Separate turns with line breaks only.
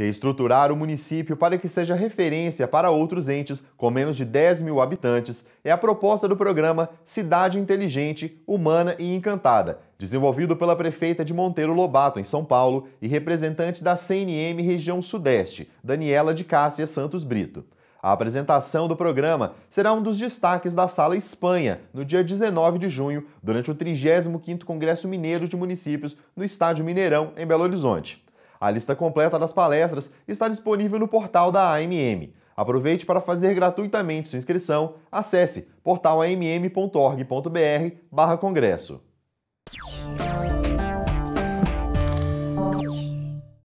Reestruturar o município para que seja referência para outros entes com menos de 10 mil habitantes é a proposta do programa Cidade Inteligente, Humana e Encantada, desenvolvido pela prefeita de Monteiro Lobato, em São Paulo, e representante da CNM Região Sudeste, Daniela de Cássia Santos Brito. A apresentação do programa será um dos destaques da Sala Espanha, no dia 19 de junho, durante o 35º Congresso Mineiro de Municípios, no Estádio Mineirão, em Belo Horizonte. A lista completa das palestras está disponível no portal da AMM. Aproveite para fazer gratuitamente sua inscrição. Acesse portalamm.org.br/congresso.